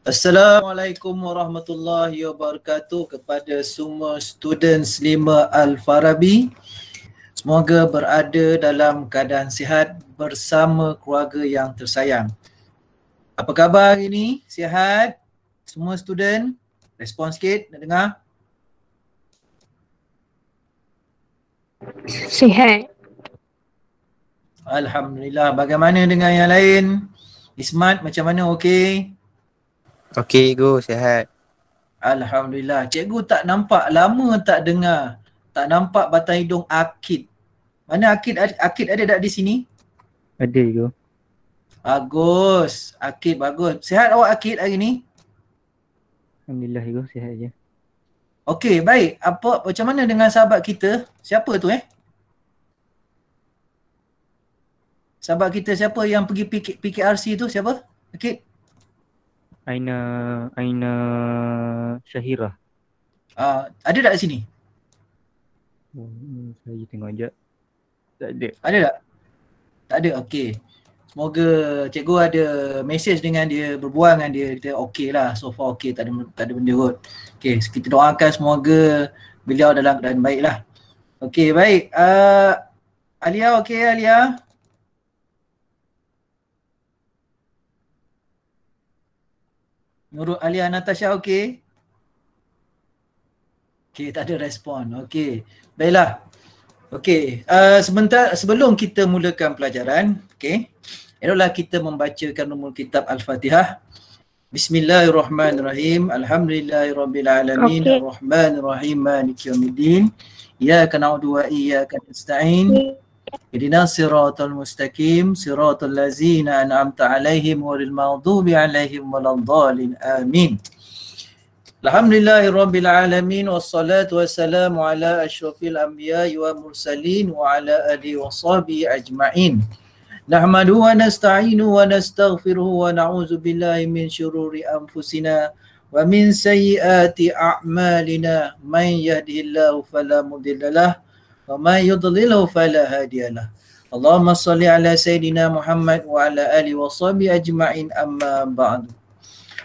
Assalamualaikum warahmatullahi wabarakatuh kepada semua students lima Al-Farabi. Semoga berada dalam keadaan sihat bersama keluarga yang tersayang. Apa khabar hari ini? Sihat? Semua student? Respon sikit, nak dengar? Sihat. Alhamdulillah. Bagaimana dengan yang lain? Ismat macam mana? Okey? Okey, Go, sihat. Alhamdulillah. Cikgu tak nampak lama tak dengar. Tak nampak batang hidung Akid. Mana Akid? Akid ada tak di sini? Ada, Go. Bagus. Akid bagus. Sihat awak Akid hari ni? Alhamdulillah, Go, sihat aja. Okey, baik. Apa macam mana dengan sahabat kita? Siapa tu eh? Sahabat kita siapa yang pergi PK, PKRC tu? Siapa? Akid? Okay. Aina Aina Syahira. Uh, ada tak sini? Oh, hmm, saya tengok aja. Tak ada. Ada tak? Tak ada. Okey. Semoga cikgu ada message dengan dia, berbual dengan dia. Kita okey lah. So far okay. Tak ada, tak ada benda kot. Okey. So kita doakan semoga beliau dalam keadaan baik lah. Okey. Baik. Uh, Alia okey Alia? Nurul Alia Natasha okey? Okey, tak ada respon. Okey. Baiklah. Okey, uh, sebentar sebelum kita mulakan pelajaran, okey. Elolah kita membacakan nombor kitab Al-Fatihah. Bismillahirrahmanirrahim. Alhamdulillahirabbil alamin. Okay. Arrahmanirrahim. Maliki yaumiddin. Iyyaka na'budu wa iyyaka nasta'in. Okay. اهدنا صراط المستقيم صراط الذين انعمت عليهم غير المغضوب عليهم ولا الضالين امين الحمد لله رب العالمين والصلاة والسلام على أشرف الأنبياء والمرسلين وعلى آله وصحبه أجمعين نحمده ونستعينه ونستغفره ونعوذ بالله من شرور أنفسنا ومن سيئات أعمالنا من يهده الله فلا مضل له wa man yudlilhu fala hadiyalah. Allahumma salli ala sayyidina Muhammad wa ala ali wa ajma'in amma ba'du.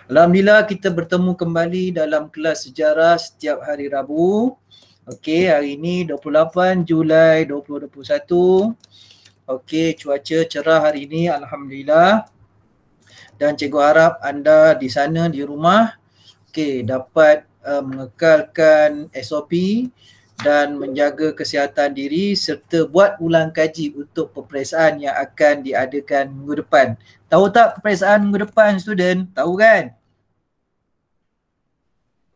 Alhamdulillah kita bertemu kembali dalam kelas sejarah setiap hari Rabu. Okey, hari ini 28 Julai 2021. Okey, cuaca cerah hari ini alhamdulillah. Dan cikgu harap anda di sana di rumah okey dapat uh, mengekalkan SOP dan menjaga kesihatan diri serta buat ulang kaji untuk peperiksaan yang akan diadakan minggu depan. Tahu tak peperiksaan minggu depan student? Tahu kan?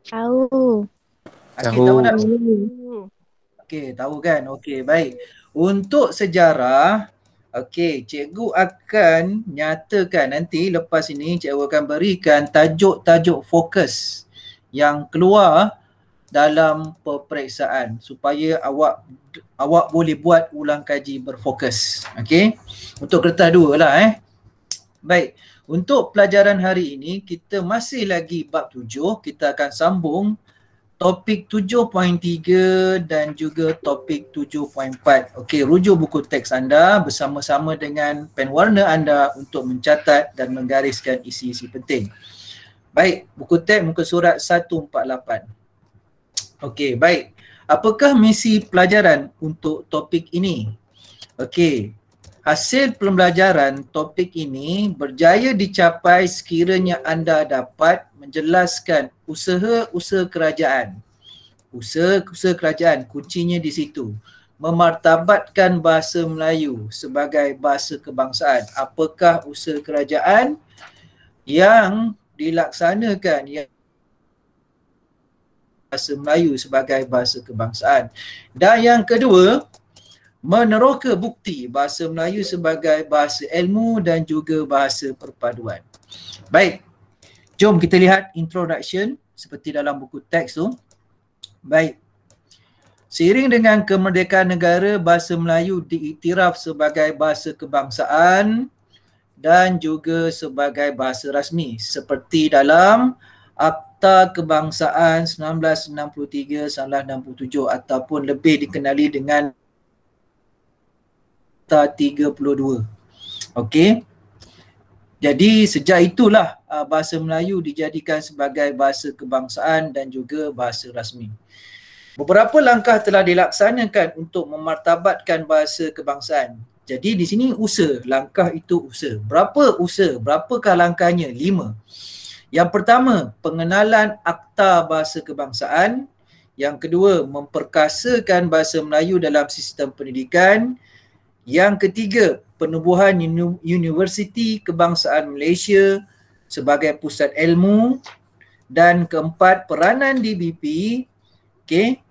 Tahu. Okay, tahu. Tahu tak? Hmm. Okey, tahu kan? Okay baik. Untuk sejarah, okay cikgu akan nyatakan nanti lepas ini cikgu akan berikan tajuk-tajuk fokus yang keluar dalam peperiksaan supaya awak awak boleh buat ulang kaji berfokus. okay? Untuk kertas dua lah eh. Baik. Untuk pelajaran hari ini kita masih lagi bab tujuh. Kita akan sambung topik 7.3 dan juga topik 7.4. Okey, rujuk buku teks anda bersama-sama dengan pen warna anda untuk mencatat dan menggariskan isi-isi penting. Baik, buku teks muka surat 148. Okey, baik. Apakah misi pelajaran untuk topik ini? Okey. Hasil pembelajaran topik ini berjaya dicapai sekiranya anda dapat menjelaskan usaha-usaha kerajaan. Usaha-usaha kerajaan kuncinya di situ. Memartabatkan bahasa Melayu sebagai bahasa kebangsaan. Apakah usaha kerajaan yang dilaksanakan yang bahasa Melayu sebagai bahasa kebangsaan. Dan yang kedua, meneroka bukti bahasa Melayu sebagai bahasa ilmu dan juga bahasa perpaduan. Baik. Jom kita lihat introduction seperti dalam buku teks tu. Baik. Seiring dengan kemerdekaan negara, bahasa Melayu diiktiraf sebagai bahasa kebangsaan dan juga sebagai bahasa rasmi seperti dalam Akta Kebangsaan 1963-1967 ataupun lebih dikenali dengan Akta 32. Okey. Jadi sejak itulah uh, bahasa Melayu dijadikan sebagai bahasa kebangsaan dan juga bahasa rasmi. Beberapa langkah telah dilaksanakan untuk memartabatkan bahasa kebangsaan. Jadi di sini usaha, langkah itu usaha. Berapa usaha, berapakah langkahnya? Lima. Yang pertama, pengenalan Akta Bahasa Kebangsaan. Yang kedua, memperkasakan bahasa Melayu dalam sistem pendidikan. Yang ketiga, penubuhan Universiti Kebangsaan Malaysia sebagai pusat ilmu. Dan keempat, peranan DBP. Okay.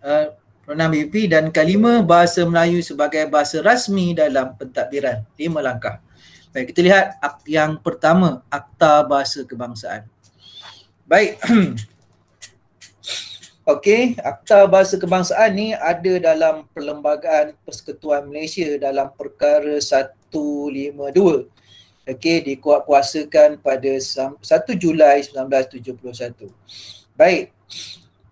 Uh, eh, peranan DBP dan kelima, bahasa Melayu sebagai bahasa rasmi dalam pentadbiran. Lima langkah. Baik, kita lihat yang pertama, Akta Bahasa Kebangsaan. Baik. Okey, Akta Bahasa Kebangsaan ni ada dalam Perlembagaan Persekutuan Malaysia dalam perkara 152. Okey, dikuatkuasakan pada 1 Julai 1971. Baik.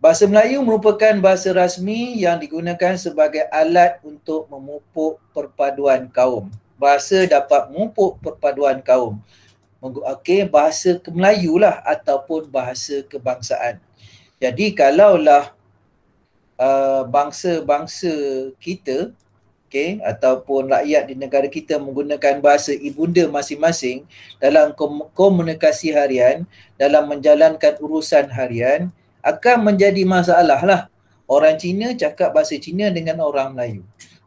Bahasa Melayu merupakan bahasa rasmi yang digunakan sebagai alat untuk memupuk perpaduan kaum bahasa dapat mumpuk perpaduan kaum. Okey, bahasa Melayu lah ataupun bahasa kebangsaan. Jadi kalaulah uh, bangsa-bangsa kita okay, ataupun rakyat di negara kita menggunakan bahasa ibunda masing-masing dalam komunikasi harian, dalam menjalankan urusan harian, akan menjadi masalah lah. Orang Cina cakap bahasa Cina dengan orang Melayu.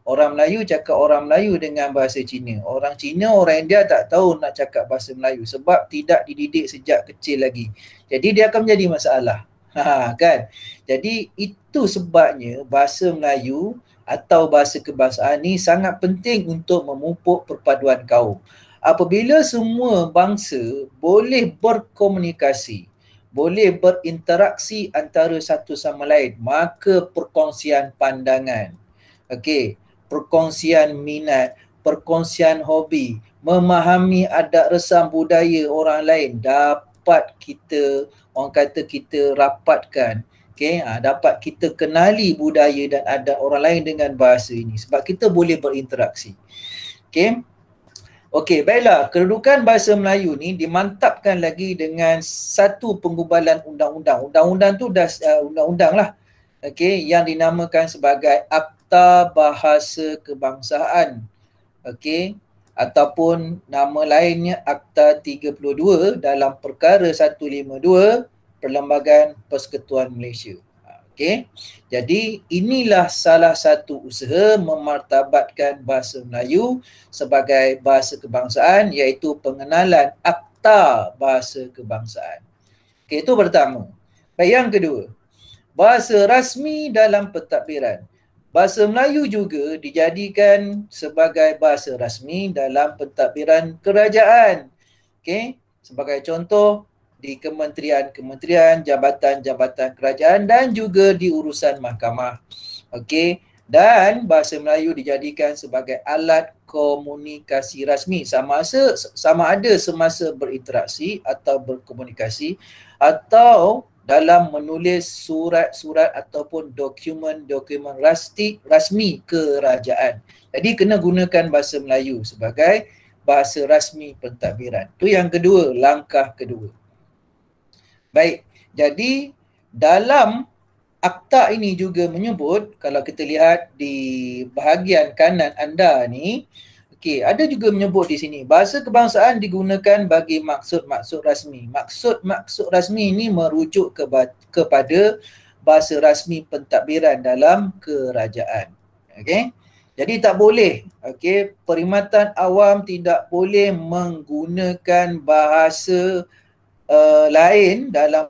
Orang Melayu cakap orang Melayu dengan bahasa Cina. Orang Cina, orang India tak tahu nak cakap bahasa Melayu sebab tidak dididik sejak kecil lagi. Jadi dia akan menjadi masalah. Ha, kan? Jadi itu sebabnya bahasa Melayu atau bahasa kebahasaan ini sangat penting untuk memupuk perpaduan kaum. Apabila semua bangsa boleh berkomunikasi, boleh berinteraksi antara satu sama lain, maka perkongsian pandangan. Okey, perkongsian minat, perkongsian hobi, memahami adat resam budaya orang lain dapat kita orang kata kita rapatkan okay, ha, dapat kita kenali budaya dan adat orang lain dengan bahasa ini sebab kita boleh berinteraksi okay. Okey, baiklah. Kedudukan bahasa Melayu ni dimantapkan lagi dengan satu pengubalan undang-undang. Undang-undang tu dah uh, undang-undang lah. okay? yang dinamakan sebagai Akta tata bahasa kebangsaan. Okey, ataupun nama lainnya Akta 32 dalam perkara 152 Perlembagaan Persekutuan Malaysia. Okey. Jadi inilah salah satu usaha memartabatkan bahasa Melayu sebagai bahasa kebangsaan iaitu pengenalan Akta Bahasa Kebangsaan. Okey, itu pertama. Baik, yang kedua. Bahasa rasmi dalam pentadbiran. Bahasa Melayu juga dijadikan sebagai bahasa rasmi dalam pentadbiran kerajaan. Okey, sebagai contoh di kementerian-kementerian, jabatan-jabatan kerajaan dan juga di urusan mahkamah. Okey, dan bahasa Melayu dijadikan sebagai alat komunikasi rasmi sama ada sama ada semasa berinteraksi atau berkomunikasi atau dalam menulis surat-surat ataupun dokumen-dokumen rasmi kerajaan. Jadi kena gunakan bahasa Melayu sebagai bahasa rasmi pentadbiran. Itu yang kedua, langkah kedua. Baik, jadi dalam akta ini juga menyebut kalau kita lihat di bahagian kanan anda ni Okey, ada juga menyebut di sini bahasa kebangsaan digunakan bagi maksud-maksud rasmi. Maksud-maksud rasmi ini merujuk ke, kepada bahasa rasmi pentadbiran dalam kerajaan. Okey. Jadi tak boleh, okey, perkhidmatan awam tidak boleh menggunakan bahasa uh, lain dalam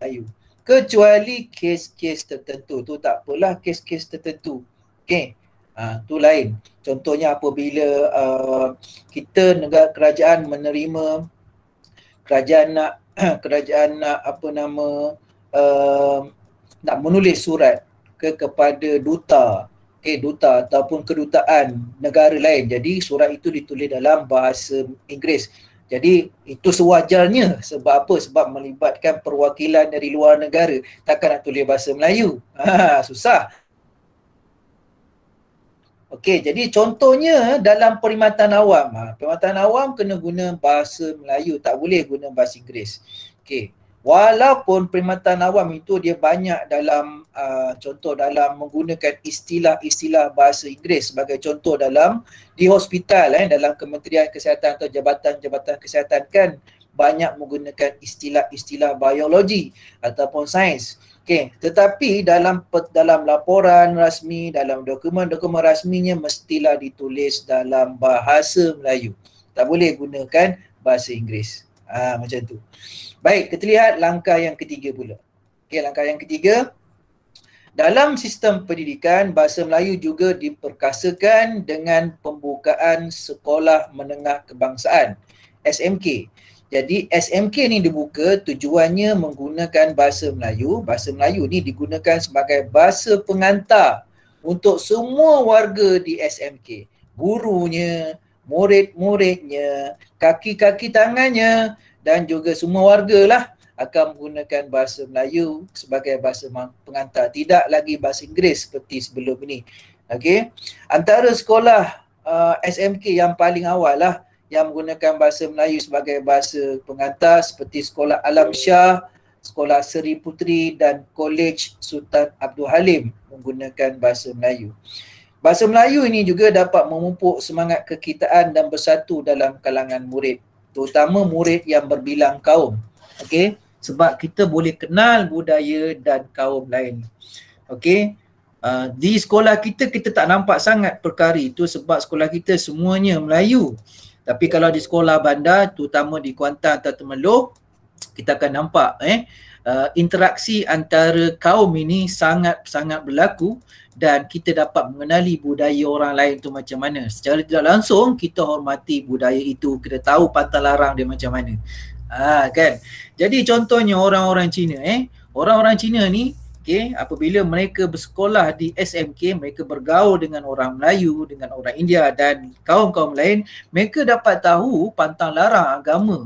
Ayu. Kecuali kes-kes tertentu. Tu tak apalah kes-kes tertentu. Okey. Ah, tu lain. Contohnya apabila uh, kita negara kerajaan menerima kerajaan nak kerajaan nak apa nama uh, nak menulis surat ke kepada duta okay, duta ataupun kedutaan negara lain. Jadi surat itu ditulis dalam bahasa Inggeris. Jadi itu sewajarnya sebab apa? Sebab melibatkan perwakilan dari luar negara. Takkan nak tulis bahasa Melayu. Ha, susah. Okey, jadi contohnya eh, dalam perkhidmatan awam, ha, perkhidmatan awam kena guna bahasa Melayu, tak boleh guna bahasa Inggeris. Okey. Walaupun perkhidmatan awam itu dia banyak dalam uh, contoh dalam menggunakan istilah-istilah bahasa Inggeris sebagai contoh dalam di hospital eh dalam Kementerian Kesihatan atau jabatan-jabatan kesihatan kan banyak menggunakan istilah-istilah biologi ataupun sains. Okey, tetapi dalam dalam laporan rasmi, dalam dokumen-dokumen rasminya mestilah ditulis dalam bahasa Melayu. Tak boleh gunakan bahasa Inggeris. ha, macam tu. Baik, kita lihat langkah yang ketiga pula. Okey, langkah yang ketiga dalam sistem pendidikan, bahasa Melayu juga diperkasakan dengan pembukaan Sekolah Menengah Kebangsaan, SMK. Jadi SMK ni dibuka tujuannya menggunakan bahasa Melayu. Bahasa Melayu ni digunakan sebagai bahasa pengantar untuk semua warga di SMK. Gurunya, murid-muridnya, kaki-kaki tangannya dan juga semua warga lah akan menggunakan bahasa Melayu sebagai bahasa pengantar. Tidak lagi bahasa Inggeris seperti sebelum ini. Okey. Antara sekolah uh, SMK yang paling awal lah yang menggunakan bahasa Melayu sebagai bahasa pengantar seperti Sekolah Alam Syah, Sekolah Seri Puteri dan Kolej Sultan Abdul Halim menggunakan bahasa Melayu. Bahasa Melayu ini juga dapat memupuk semangat kekitaan dan bersatu dalam kalangan murid, terutama murid yang berbilang kaum. Okey, sebab kita boleh kenal budaya dan kaum lain. Okey, Uh, di sekolah kita kita tak nampak sangat perkara itu sebab sekolah kita semuanya Melayu. Tapi kalau di sekolah bandar terutama di Kuantan atau Temeloh kita akan nampak eh uh, interaksi antara kaum ini sangat-sangat berlaku dan kita dapat mengenali budaya orang lain tu macam mana. Secara tidak langsung kita hormati budaya itu, kita tahu pantang larang dia macam mana. ha, kan. Jadi contohnya orang-orang Cina eh, orang-orang Cina ni apabila mereka bersekolah di SMK mereka bergaul dengan orang Melayu dengan orang India dan kaum-kaum lain mereka dapat tahu pantang larang agama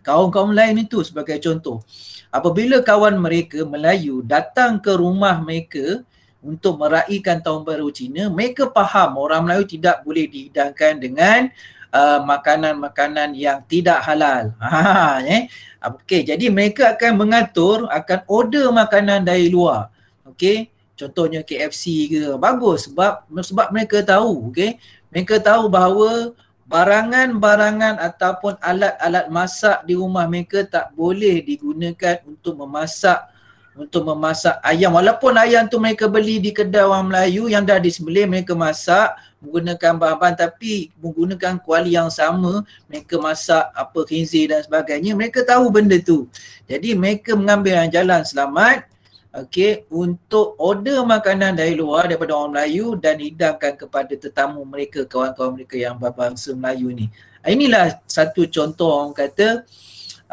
kaum-kaum lain itu sebagai contoh apabila kawan mereka Melayu datang ke rumah mereka untuk meraihkan tahun baru Cina mereka faham orang Melayu tidak boleh dihidangkan dengan uh, makanan-makanan yang tidak halal. Ha, eh. Okey, jadi mereka akan mengatur, akan order makanan dari luar. Okey, contohnya KFC ke. Bagus sebab sebab mereka tahu, okey. Mereka tahu bahawa barangan-barangan ataupun alat-alat masak di rumah mereka tak boleh digunakan untuk memasak untuk memasak ayam walaupun ayam tu mereka beli di kedai orang Melayu yang dah disembelih mereka masak menggunakan bahan-bahan tapi menggunakan kuali yang sama mereka masak apa khinzir dan sebagainya mereka tahu benda tu jadi mereka mengambil jalan selamat Okey, untuk order makanan dari luar daripada orang Melayu dan hidangkan kepada tetamu mereka, kawan-kawan mereka yang berbangsa Melayu ni. Ah, inilah satu contoh orang kata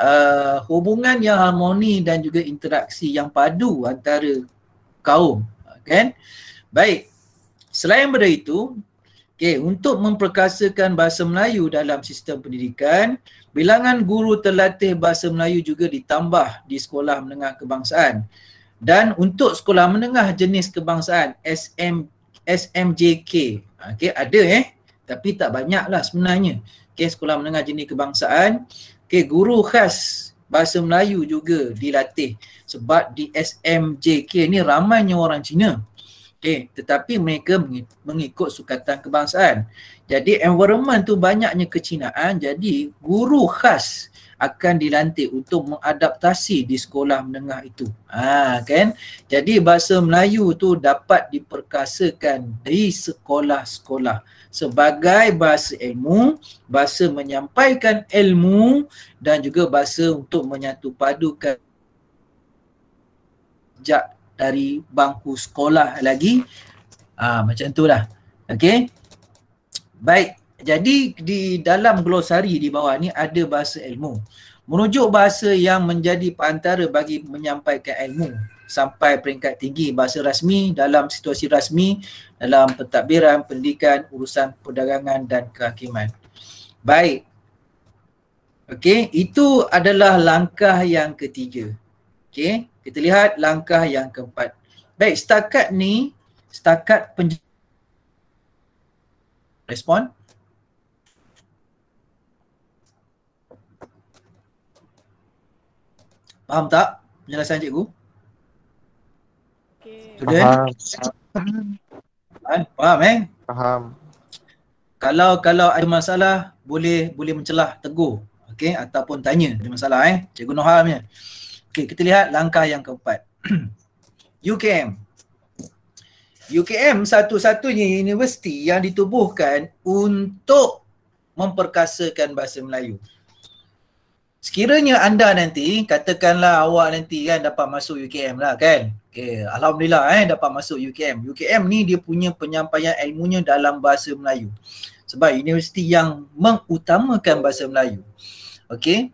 uh, hubungan yang harmoni dan juga interaksi yang padu antara kaum. Kan? Baik, selain daripada itu, Okey, untuk memperkasakan bahasa Melayu dalam sistem pendidikan, bilangan guru terlatih bahasa Melayu juga ditambah di sekolah menengah kebangsaan. Dan untuk sekolah menengah jenis kebangsaan SM SMJK. Ha, okey, ada eh, tapi tak banyaklah sebenarnya. Okey, sekolah menengah jenis kebangsaan, okey, guru khas bahasa Melayu juga dilatih sebab di SMJK ni ramainya orang Cina. Okay. Tetapi mereka mengikut sukatan kebangsaan. Jadi environment tu banyaknya kecinaan. Jadi guru khas akan dilantik untuk mengadaptasi di sekolah menengah itu. Ha, kan? Jadi bahasa Melayu tu dapat diperkasakan di sekolah-sekolah sebagai bahasa ilmu, bahasa menyampaikan ilmu dan juga bahasa untuk menyatupadukan sejak dari bangku sekolah lagi ha, macam tu lah okay baik jadi di dalam glosari di bawah ni ada bahasa ilmu merujuk bahasa yang menjadi perantara bagi menyampaikan ilmu sampai peringkat tinggi bahasa rasmi dalam situasi rasmi dalam pentadbiran pendidikan urusan perdagangan dan kehakiman baik okey itu adalah langkah yang ketiga okey kita lihat langkah yang keempat. Baik, setakat ni, setakat penjelasan. Respon. Faham tak penjelasan cikgu? Okay. Faham. Faham eh? Faham. Kalau kalau ada masalah, boleh boleh mencelah, teguh, Okay, ataupun tanya ada masalah eh. Cikgu Nohal punya. Okay, kita lihat langkah yang keempat. UKM. UKM satu-satunya universiti yang ditubuhkan untuk memperkasakan bahasa Melayu. Sekiranya anda nanti, katakanlah awak nanti kan dapat masuk UKM lah kan. Okay, Alhamdulillah eh dapat masuk UKM. UKM ni dia punya penyampaian ilmunya dalam bahasa Melayu. Sebab universiti yang mengutamakan bahasa Melayu. Okay.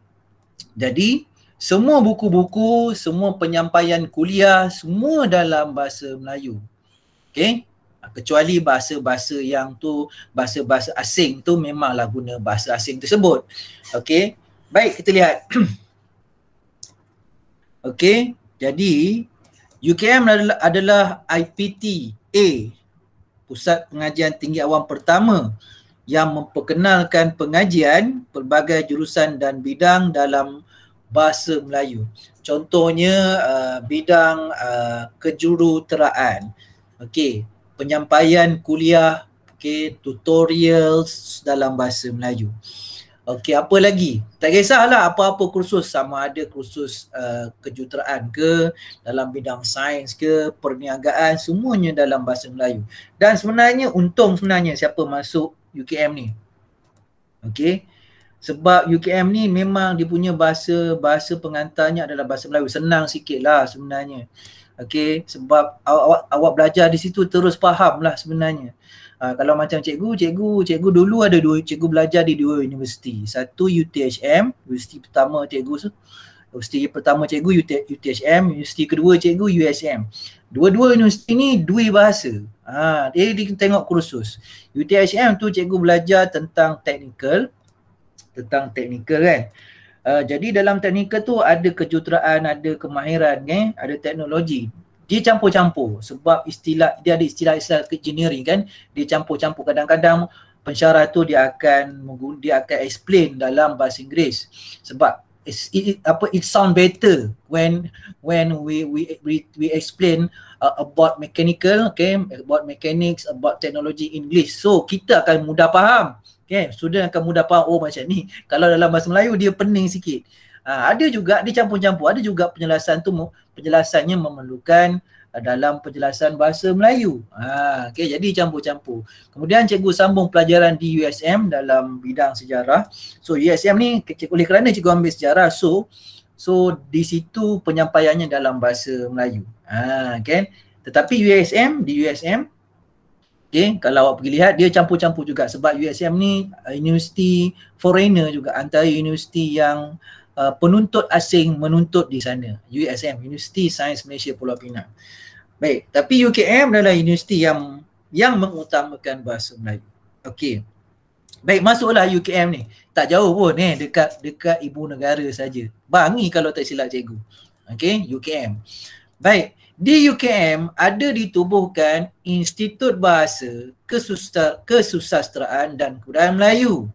Jadi semua buku-buku, semua penyampaian kuliah, semua dalam bahasa Melayu. Okay? Ah, kecuali bahasa-bahasa yang tu, bahasa-bahasa asing tu memanglah guna bahasa asing tersebut. Okay? Baik, kita lihat. okay? Jadi, UKM adalah, adalah IPT A, Pusat Pengajian Tinggi Awam Pertama yang memperkenalkan pengajian pelbagai jurusan dan bidang dalam bahasa Melayu. Contohnya uh, bidang uh, kejuruteraan. Okey, penyampaian kuliah, okey, tutorials dalam bahasa Melayu. Okey, apa lagi? Tak kisahlah apa-apa kursus sama ada kursus uh, kejuruteraan ke dalam bidang sains ke perniagaan semuanya dalam bahasa Melayu. Dan sebenarnya untung sebenarnya siapa masuk UKM ni. Okey sebab UKM ni memang dia punya bahasa bahasa pengantarnya adalah bahasa Melayu senang sikit lah sebenarnya Okey, sebab awak, awak, awak belajar di situ terus faham lah sebenarnya uh, kalau macam cikgu, cikgu, cikgu dulu ada dua, cikgu belajar di dua universiti satu UTHM, universiti pertama cikgu tu Universiti pertama cikgu UTHM, universiti kedua cikgu USM. Dua-dua universiti ni dua bahasa. Ha, dia, dia tengok kursus. UTHM tu cikgu belajar tentang technical, tentang teknikal kan. Uh, jadi dalam teknikal tu ada kejuruteraan, ada kemahiran, eh? ada teknologi. Dia campur-campur sebab istilah dia ada istilah-istilah engineering kan. Dia campur-campur kadang-kadang pensyarah tu dia akan dia akan explain dalam bahasa Inggeris sebab it, it, apa it sound better when when we we we, we explain uh, about mechanical okay about mechanics about technology in English so kita akan mudah faham Okay, student akan mudah faham oh macam ni. Kalau dalam bahasa Melayu dia pening sikit. Ha, ada juga dia campur-campur, ada juga penjelasan tu penjelasannya memerlukan uh, dalam penjelasan bahasa Melayu. Ha, okay, jadi campur-campur. Kemudian cikgu sambung pelajaran di USM dalam bidang sejarah. So USM ni oleh kerana cikgu ambil sejarah so so di situ penyampaiannya dalam bahasa Melayu. Ha, okay. Tetapi USM, di USM Okay, kalau awak pergi lihat dia campur-campur juga sebab USM ni uh, universiti foreigner juga antara universiti yang uh, penuntut asing menuntut di sana. USM, Universiti Sains Malaysia Pulau Pinang. Baik, tapi UKM adalah universiti yang yang mengutamakan bahasa Melayu. Okay, Baik, masuklah UKM ni. Tak jauh pun eh, dekat dekat ibu negara saja. Bangi kalau tak silap cikgu. Okay, UKM. Baik, di UKM ada ditubuhkan Institut Bahasa, Kesusastraan dan Kebudayaan Melayu.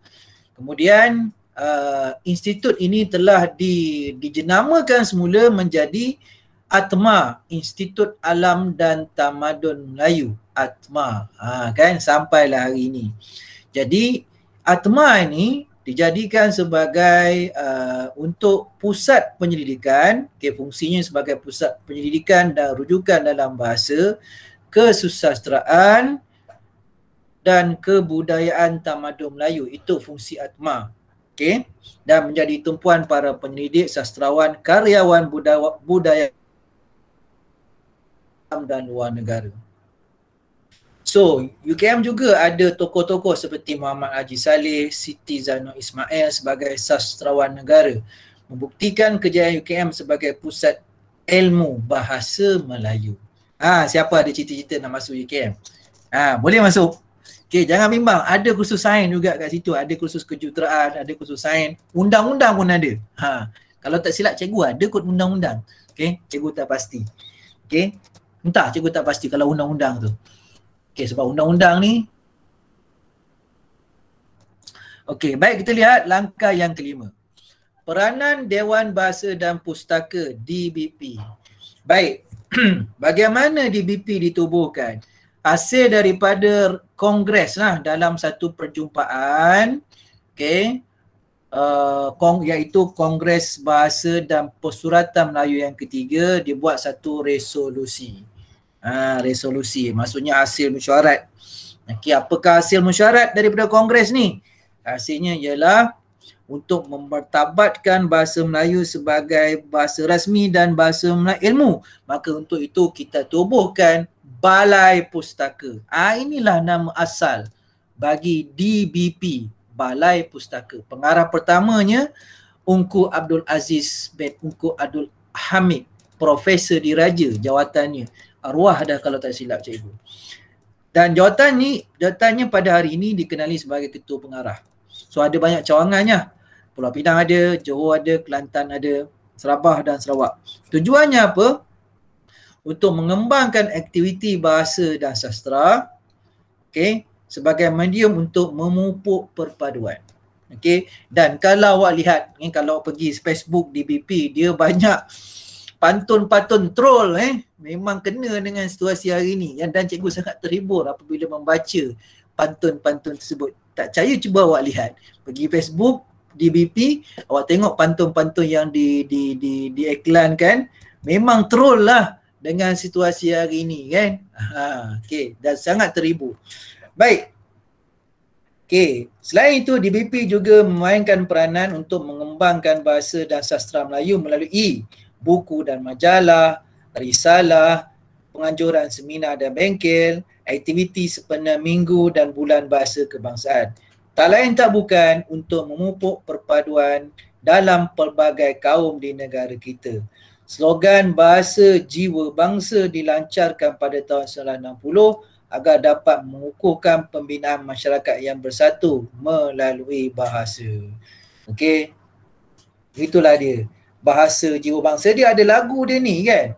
Kemudian uh, institut ini telah di, dijenamakan semula menjadi Atma, Institut Alam dan Tamadun Melayu. Atma, ha, kan sampailah hari ini. Jadi Atma ini dijadikan sebagai uh, untuk pusat penyelidikan okay, fungsinya sebagai pusat penyelidikan dan rujukan dalam bahasa kesusasteraan dan kebudayaan tamadun Melayu itu fungsi atma okay? dan menjadi tumpuan para penyelidik sastrawan karyawan budaya budaya dan luar negara So UKM juga ada tokoh-tokoh seperti Muhammad Haji Saleh, Siti Zainal Ismail sebagai sastrawan negara membuktikan kejayaan UKM sebagai pusat ilmu bahasa Melayu. Ha, siapa ada cita-cita nak masuk UKM? Ha, boleh masuk. Okay, jangan bimbang. Ada kursus sains juga kat situ. Ada kursus kejuruteraan, ada kursus sains. Undang-undang pun ada. Ha, kalau tak silap, cikgu ada kod undang-undang. Okay, cikgu tak pasti. Okay, entah cikgu tak pasti kalau undang-undang tu. Okey sebab undang-undang ni Okey baik kita lihat langkah yang kelima. Peranan Dewan Bahasa dan Pustaka DBP. Baik. Bagaimana DBP ditubuhkan? Hasil daripada kongres lah dalam satu perjumpaan okey uh, kong iaitu Kongres Bahasa dan Persuratan Melayu yang ketiga dibuat satu resolusi ha, resolusi maksudnya hasil mesyuarat okey apakah hasil mesyuarat daripada kongres ni hasilnya ialah untuk mempertabatkan bahasa Melayu sebagai bahasa rasmi dan bahasa Melayu ilmu maka untuk itu kita tubuhkan balai pustaka ha, inilah nama asal bagi DBP balai pustaka pengarah pertamanya Ungku Abdul Aziz bin Ungku Abdul Hamid Profesor Diraja jawatannya arwah dah kalau tak silap ibu. Dan jawatan ni, jawatannya pada hari ini dikenali sebagai ketua pengarah. So ada banyak cawangannya. Pulau Pinang ada, Johor ada, Kelantan ada, Sarawak dan Sarawak. Tujuannya apa? Untuk mengembangkan aktiviti bahasa dan sastra okay, sebagai medium untuk memupuk perpaduan. Okay. Dan kalau awak lihat, ni kalau pergi Facebook DBP, dia banyak pantun-pantun troll eh memang kena dengan situasi hari ni dan cikgu sangat terhibur apabila membaca pantun-pantun tersebut tak percaya cuba awak lihat pergi Facebook DBP awak tengok pantun-pantun yang di di di diiklankan memang troll lah dengan situasi hari ni kan ha okey dan sangat terhibur baik Okey, selain itu DBP juga memainkan peranan untuk mengembangkan bahasa dan sastra Melayu melalui buku dan majalah, risalah, penganjuran seminar dan bengkel, aktiviti sepanjang minggu dan bulan bahasa kebangsaan. Tak lain tak bukan untuk memupuk perpaduan dalam pelbagai kaum di negara kita. Slogan Bahasa Jiwa Bangsa dilancarkan pada tahun 1960 agar dapat mengukuhkan pembinaan masyarakat yang bersatu melalui bahasa. Okey, itulah dia bahasa jiwa bangsa dia ada lagu dia ni kan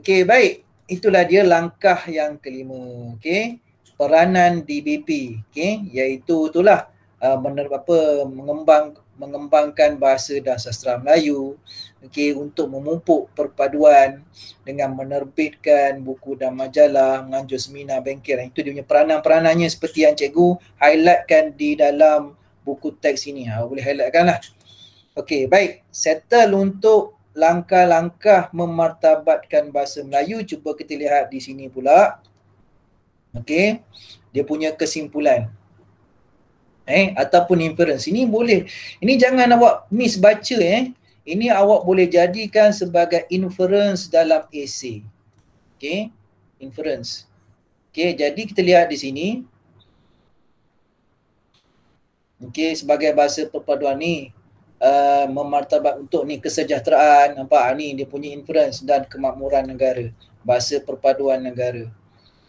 okey baik itulah dia langkah yang kelima okey peranan DBP okey iaitu itulah uh, bener apa mengembang mengembangkan bahasa dan sastra Melayu okey untuk memupuk perpaduan dengan menerbitkan buku dan majalah menganjur seminar bengkel itu dia punya peranan-peranannya seperti yang cikgu highlightkan di dalam buku teks ini ha, boleh highlightkan lah Okey, baik. Settle untuk langkah-langkah memartabatkan bahasa Melayu. Cuba kita lihat di sini pula. Okey. Dia punya kesimpulan. Eh, ataupun inference. Ini boleh. Ini jangan awak miss baca eh. Ini awak boleh jadikan sebagai inference dalam essay. Okey. Inference. Okey, jadi kita lihat di sini. Okey, sebagai bahasa perpaduan ni, Uh, memartabat untuk ni kesejahteraan apa ah, ni dia punya influence dan kemakmuran negara bahasa perpaduan negara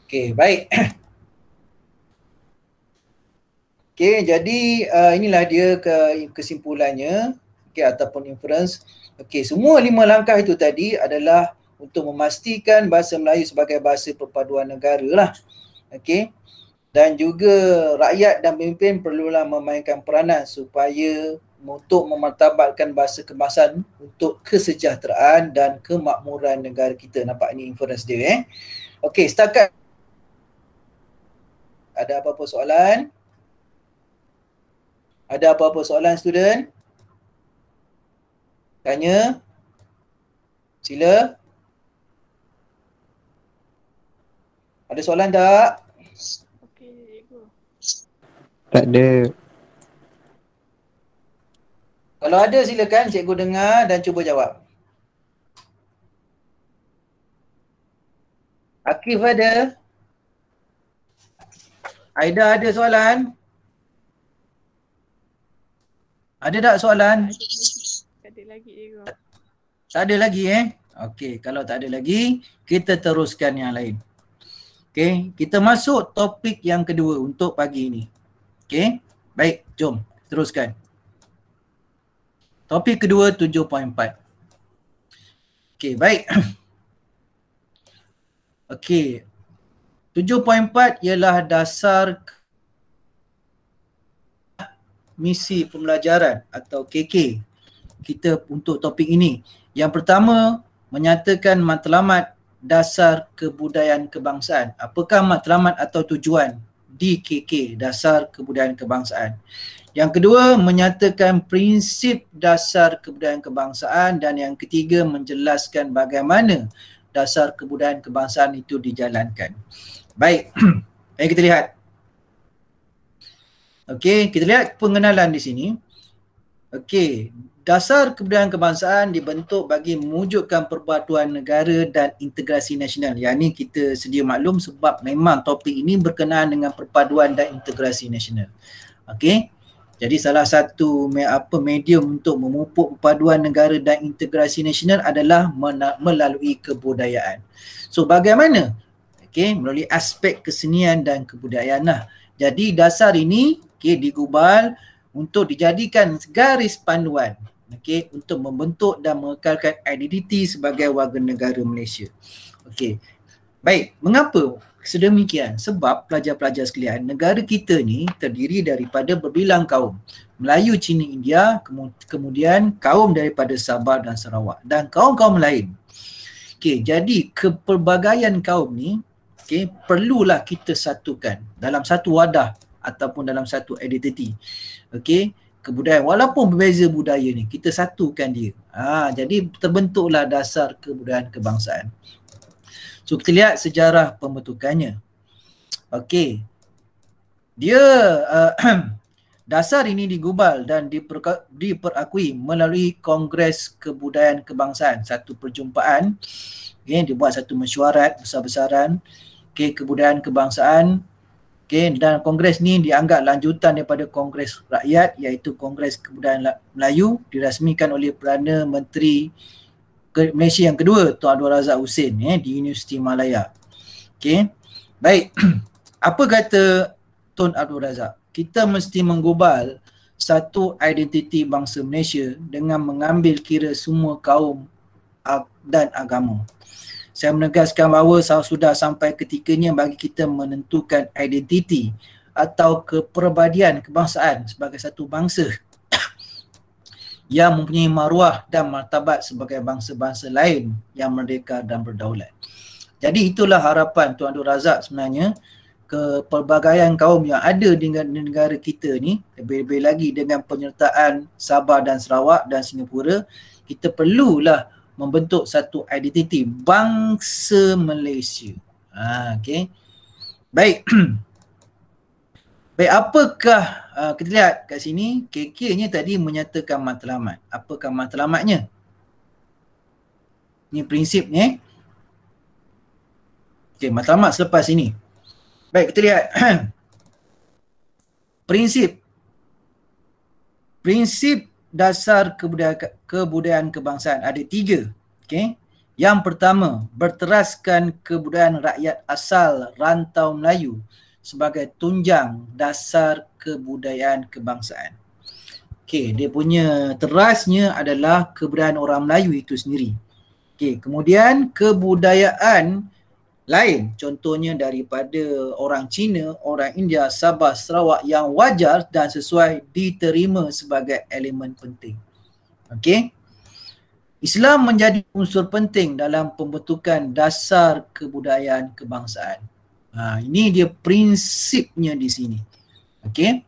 okey baik okey jadi uh, inilah dia ke kesimpulannya okey ataupun inference okey semua lima langkah itu tadi adalah untuk memastikan bahasa Melayu sebagai bahasa perpaduan negara lah okey dan juga rakyat dan pemimpin perlulah memainkan peranan supaya untuk memartabatkan bahasa kemasan untuk kesejahteraan dan kemakmuran negara kita. Nampak ni inference dia eh. Okey, setakat ada apa-apa soalan? Ada apa-apa soalan student? Tanya. Sila. Ada soalan tak? Okey, cikgu. Tak ada. Kalau ada silakan cikgu dengar dan cuba jawab. Akif ada? Aida ada soalan? Ada tak soalan? Tak ada lagi cikgu. Tak ada lagi eh? Okey, kalau tak ada lagi, kita teruskan yang lain. Okey, kita masuk topik yang kedua untuk pagi ini. Okey, baik, jom teruskan. Topik kedua 7.4. Okey, baik. Okey. 7.4 ialah dasar misi pembelajaran atau KK kita untuk topik ini. Yang pertama, menyatakan matlamat dasar kebudayaan kebangsaan. Apakah matlamat atau tujuan di KK, dasar kebudayaan kebangsaan? Yang kedua, menyatakan prinsip dasar kebudayaan kebangsaan dan yang ketiga, menjelaskan bagaimana dasar kebudayaan kebangsaan itu dijalankan. Baik, mari kita lihat. Okey, kita lihat pengenalan di sini. Okey, dasar kebudayaan kebangsaan dibentuk bagi mewujudkan perpaduan negara dan integrasi nasional. Yang ini kita sedia maklum sebab memang topik ini berkenaan dengan perpaduan dan integrasi nasional. Okey, jadi salah satu me- apa medium untuk memupuk perpaduan negara dan integrasi nasional adalah melalui kebudayaan. So bagaimana? Okey, melalui aspek kesenian dan kebudayaan lah. Jadi dasar ini okey digubal untuk dijadikan garis panduan okey untuk membentuk dan mengekalkan identiti sebagai warga negara Malaysia. Okey. Baik, mengapa Sedemikian sebab pelajar-pelajar sekalian negara kita ni terdiri daripada berbilang kaum Melayu, Cina, India kemudian kaum daripada Sabah dan Sarawak dan kaum-kaum lain. Okey, jadi keperbagaian kaum ni okey perlulah kita satukan dalam satu wadah ataupun dalam satu identiti. Okey, kebudayaan walaupun berbeza budaya ni kita satukan dia. Ha, jadi terbentuklah dasar kebudayaan kebangsaan. So kita lihat sejarah pembentukannya. Okey. Dia uh, dasar ini digubal dan diperakui melalui Kongres Kebudayaan Kebangsaan, satu perjumpaan okay, dibuat satu mesyuarat besar-besaran okay, kebudayaan kebangsaan okay, dan kongres ni dianggap lanjutan daripada kongres rakyat iaitu kongres kebudayaan Melayu dirasmikan oleh Perdana Menteri Malaysia yang kedua Tuan Abdul Razak Hussein eh, di Universiti Malaya. Okay, Baik. Apa kata Tuan Abdul Razak? Kita mesti menggubal satu identiti bangsa Malaysia dengan mengambil kira semua kaum dan agama. Saya menegaskan bahawa sudah sampai ketikanya bagi kita menentukan identiti atau keperbadian kebangsaan sebagai satu bangsa yang mempunyai maruah dan martabat sebagai bangsa-bangsa lain yang merdeka dan berdaulat. Jadi itulah harapan Tuan Abdul Razak sebenarnya ke kepelbagaian kaum yang ada di negara kita ni lebih-lebih lagi dengan penyertaan Sabah dan Sarawak dan Singapura kita perlulah membentuk satu identiti bangsa Malaysia. Ha, okay. Baik. Baik, apakah Ah, kita lihat kat sini KK nya tadi menyatakan matlamat. Apakah matlamatnya? Ini prinsip ni. Okey, matlamat selepas ini. Baik, kita lihat prinsip prinsip dasar kebudayaan, kebudayaan kebangsaan ada tiga. Okey. Yang pertama, berteraskan kebudayaan rakyat asal rantau Melayu sebagai tunjang dasar kebudayaan kebangsaan. Okey, dia punya terasnya adalah keberadaan orang Melayu itu sendiri. Okey, kemudian kebudayaan lain contohnya daripada orang Cina, orang India, Sabah, Sarawak yang wajar dan sesuai diterima sebagai elemen penting. Okey. Islam menjadi unsur penting dalam pembentukan dasar kebudayaan kebangsaan. Ha, ini dia prinsipnya di sini. Okey.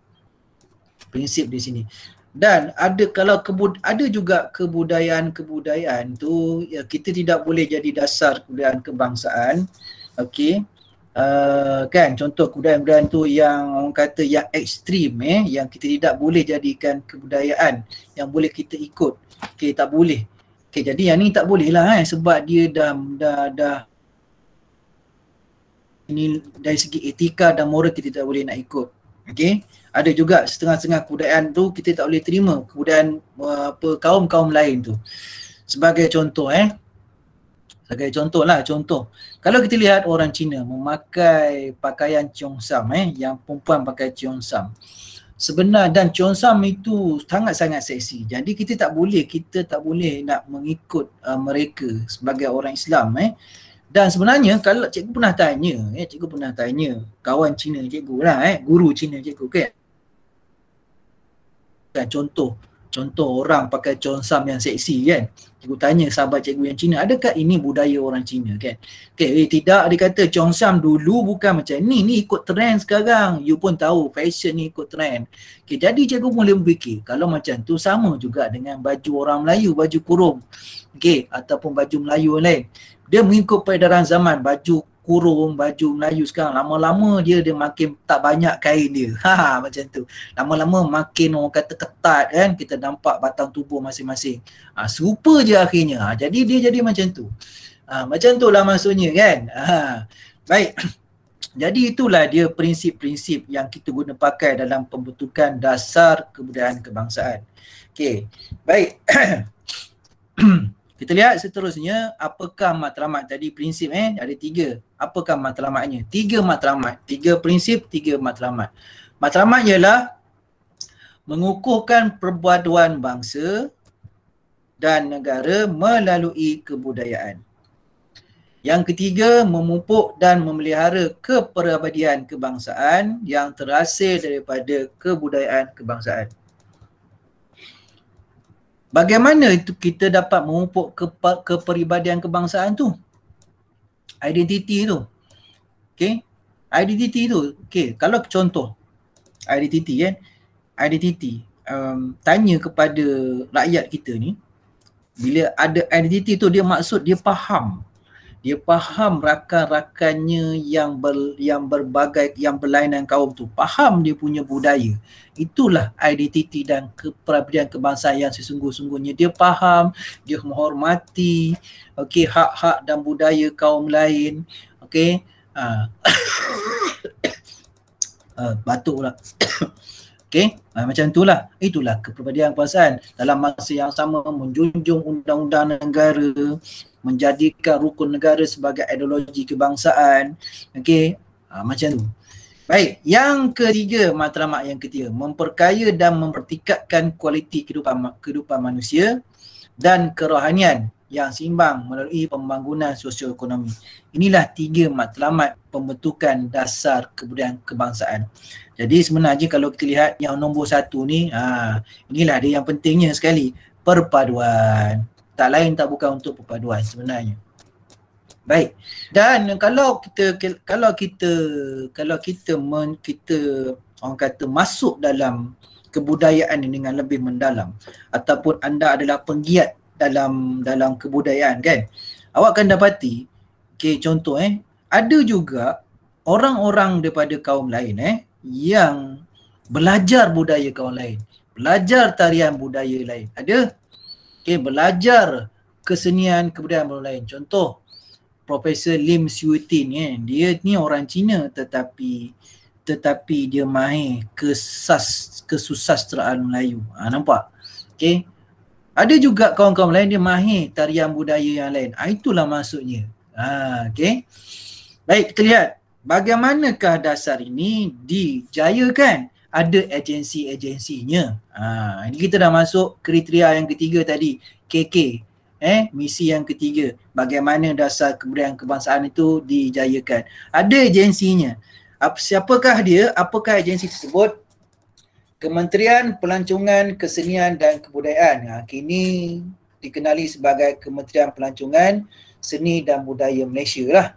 Prinsip di sini. Dan ada kalau kebud ada juga kebudayaan-kebudayaan tu ya, kita tidak boleh jadi dasar kebudayaan kebangsaan. Okey. Uh, kan contoh kebudayaan-kebudayaan tu yang orang kata yang ekstrim eh yang kita tidak boleh jadikan kebudayaan yang boleh kita ikut okey tak boleh okey jadi yang ni tak boleh lah eh sebab dia dah dah dah ini dari segi etika dan moral kita tak boleh nak ikut. Okey. Ada juga setengah-setengah kebudayaan tu kita tak boleh terima kebudayaan uh, apa kaum-kaum lain tu. Sebagai contoh eh. Sebagai contohlah contoh. Kalau kita lihat orang Cina memakai pakaian cheongsam eh yang perempuan pakai cheongsam. Sebenar dan cheongsam itu sangat-sangat seksi. Jadi kita tak boleh kita tak boleh nak mengikut uh, mereka sebagai orang Islam eh. Dan sebenarnya kalau cikgu pernah tanya, ya, cikgu pernah tanya kawan Cina cikgu lah, eh, guru Cina cikgu kan. Dan contoh, contoh orang pakai consam yang seksi kan. Cikgu tanya sahabat cikgu yang Cina, adakah ini budaya orang Cina kan? Okay, eh, tidak, dia kata consam dulu bukan macam ni, ni ikut trend sekarang. You pun tahu fashion ni ikut trend. Okay, jadi cikgu boleh berfikir, kalau macam tu sama juga dengan baju orang Melayu, baju kurung. Okay, ataupun baju Melayu lain dia mengikut peredaran zaman baju kurung baju Melayu sekarang lama-lama dia dia makin tak banyak kain dia ha, ha macam tu lama-lama makin orang kata ketat kan kita nampak batang tubuh masing-masing ha, serupa je akhirnya ha, jadi dia jadi macam tu ha, macam tu lah maksudnya kan ha, ha. baik jadi itulah dia prinsip-prinsip yang kita guna pakai dalam pembentukan dasar kebudayaan kebangsaan okey baik Kita lihat seterusnya apakah matlamat tadi prinsip eh ada tiga. Apakah matlamatnya? Tiga matlamat, tiga prinsip, tiga matlamat. Matlamat ialah mengukuhkan perbuatan bangsa dan negara melalui kebudayaan. Yang ketiga memupuk dan memelihara keperabadian kebangsaan yang terhasil daripada kebudayaan kebangsaan. Bagaimana itu kita dapat memupuk ke, keperibadian kebangsaan tu? Identiti tu. Okay. Identiti tu. Okay. Kalau contoh. Identiti kan. Yeah? Identiti. Um, tanya kepada rakyat kita ni. Bila ada identiti tu dia maksud dia faham dia faham rakan-rakannya yang ber, yang berbagai yang berlainan kaum tu faham dia punya budaya itulah identiti dan kepribadian kebangsaan yang sesungguh-sungguhnya dia faham dia menghormati okey hak-hak dan budaya kaum lain okey ha. uh, batuk pula okey ha, macam itulah itulah kepribadian kebangsaan dalam masa yang sama menjunjung undang-undang negara menjadikan rukun negara sebagai ideologi kebangsaan. Okey, ha, macam tu. Baik, yang ketiga matlamat yang ketiga, memperkaya dan mempertikatkan kualiti kehidupan kehidupan manusia dan kerohanian yang seimbang melalui pembangunan ekonomi. Inilah tiga matlamat pembentukan dasar kebudayaan kebangsaan. Jadi sebenarnya kalau kita lihat yang nombor satu ni, ha, inilah dia yang pentingnya sekali, perpaduan tak lain tak bukan untuk perpaduan sebenarnya. Baik. Dan kalau kita kalau kita kalau kita men, kita orang kata masuk dalam kebudayaan ini dengan lebih mendalam ataupun anda adalah penggiat dalam dalam kebudayaan kan. Awak akan dapati okey contoh eh ada juga orang-orang daripada kaum lain eh yang belajar budaya kaum lain, belajar tarian budaya lain. Ada okay, belajar kesenian kebudayaan orang lain. Contoh, Profesor Lim Siu Tin kan, eh, dia ni orang Cina tetapi tetapi dia mahir ke sas kesusasteraan Melayu. Ha, nampak? Okay. Ada juga kawan-kawan lain dia mahir tarian budaya yang lain. Ha, itulah maksudnya. Ha, okay. Baik, kita lihat. Bagaimanakah dasar ini dijayakan? ada agensi-agensinya. Ha, ini kita dah masuk kriteria yang ketiga tadi, KK. Eh, misi yang ketiga, bagaimana dasar kebudayaan kebangsaan itu dijayakan. Ada agensinya. Apa, siapakah dia? Apakah agensi tersebut? Kementerian Pelancongan Kesenian dan Kebudayaan. Ha, kini dikenali sebagai Kementerian Pelancongan Seni dan Budaya Malaysia lah.